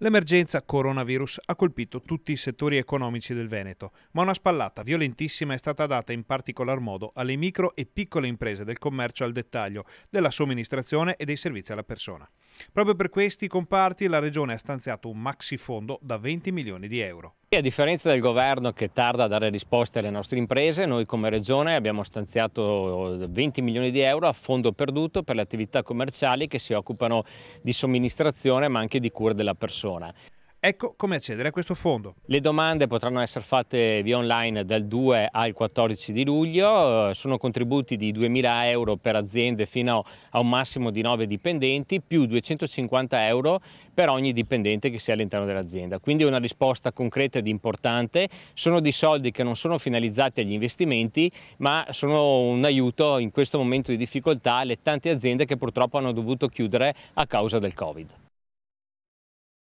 L'emergenza coronavirus ha colpito tutti i settori economici del Veneto, ma una spallata violentissima è stata data in particolar modo alle micro e piccole imprese del commercio al dettaglio, della somministrazione e dei servizi alla persona. Proprio per questi comparti la Regione ha stanziato un maxi fondo da 20 milioni di euro a differenza del governo che tarda a dare risposte alle nostre imprese, noi come Regione abbiamo stanziato 20 eh, milioni di euro a fondo perduto per le attività commerciali che si occupano di somministrazione ma anche di cura della persona. Ecco come accedere a questo fondo. Le domande potranno essere fatte via online dal 2 al 14 di luglio, sono contributi di 2.000 euro per aziende fino a un massimo di 9 dipendenti, più 250 euro per ogni dipendente che sia all'interno dell'azienda. Quindi è una risposta concreta ed importante, sono dei soldi che non sono finalizzati agli investimenti, ma sono un aiuto in questo momento di difficoltà alle tante aziende che purtroppo hanno dovuto chiudere a causa del Covid.